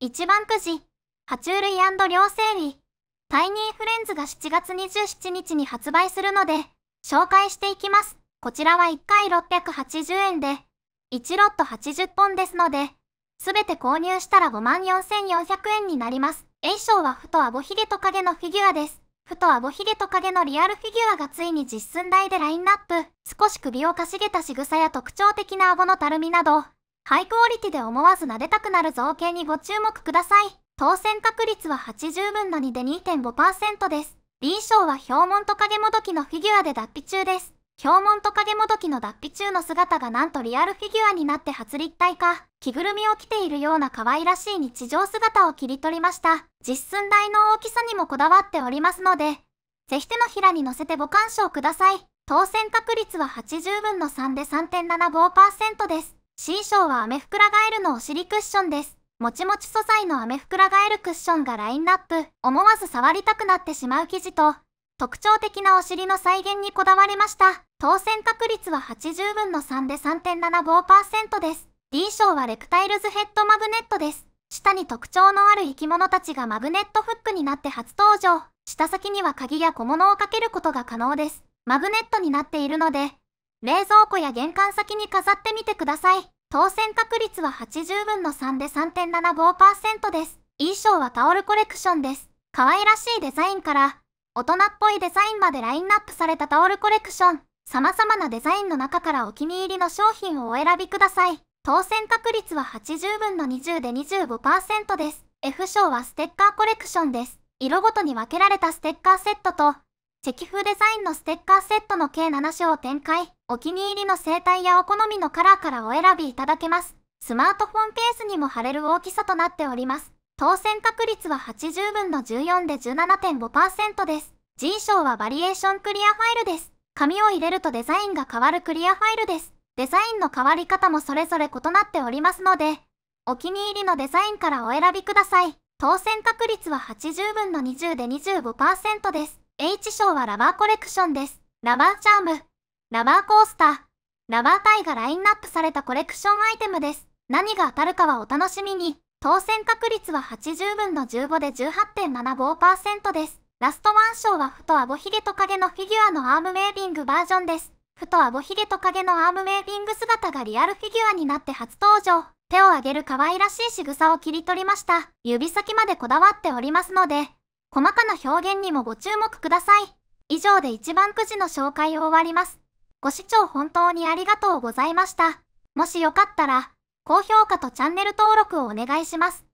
1番くじ、爬虫類両生類、タイニーフレンズが7月27日に発売するので、紹介していきます。こちらは1回680円で、1ロット80本ですので、すべて購入したら54,400円になります。A 賞はふとアボヒゲトカゲのフィギュアです。ふとアボヒゲトカゲのリアルフィギュアがついに実寸大でラインナップ。少し首をかしげた仕草や特徴的な顎のたるみなど、ハイクオリティで思わず撫でたくなる造形にご注目ください。当選確率は80分の2で2.5%です。臨床は門紋と影もどきのフィギュアで脱皮中です。門紋と影もどきの脱皮中の姿がなんとリアルフィギュアになって初立体化、着ぐるみを着ているような可愛らしい日常姿を切り取りました。実寸大の大きさにもこだわっておりますので、ぜひ手のひらに乗せてご鑑賞ください。当選確率は80分の3で3.75%です。新章はアメフクラガエルのお尻クッションです。もちもち素材のアメフクラガエルクッションがラインナップ、思わず触りたくなってしまう生地と、特徴的なお尻の再現にこだわりました。当選確率は80分の3で3.75%です。D 賞はレクタイルズヘッドマグネットです。下に特徴のある生き物たちがマグネットフックになって初登場。下先には鍵や小物をかけることが可能です。マグネットになっているので、冷蔵庫や玄関先に飾ってみてください。当選確率は80分の3で3.75%です。衣装はタオルコレクションです。可愛らしいデザインから、大人っぽいデザインまでラインナップされたタオルコレクション。様々なデザインの中からお気に入りの商品をお選びください。当選確率は80分の20で25%です。F 賞はステッカーコレクションです。色ごとに分けられたステッカーセットと、チェキ風デザインのステッカーセットの計7章を展開。お気に入りの生態やお好みのカラーからお選びいただけます。スマートフォンケースにも貼れる大きさとなっております。当選確率は80分の14で17.5%です。G 賞はバリエーションクリアファイルです。紙を入れるとデザインが変わるクリアファイルです。デザインの変わり方もそれぞれ異なっておりますので、お気に入りのデザインからお選びください。当選確率は80分の20で25%です。H 賞はラバーコレクションです。ラバーチャーム。ラバーコースター。ラバータイがラインナップされたコレクションアイテムです。何が当たるかはお楽しみに。当選確率は80分の15で18.75%です。ラストワン賞は、ふとアボヒゲトカゲのフィギュアのアームウェービングバージョンです。ふとアボヒゲトカゲのアームウェービング姿がリアルフィギュアになって初登場。手を挙げる可愛らしい仕草を切り取りました。指先までこだわっておりますので、細かな表現にもご注目ください。以上で一番くじの紹介を終わります。ご視聴本当にありがとうございました。もしよかったら、高評価とチャンネル登録をお願いします。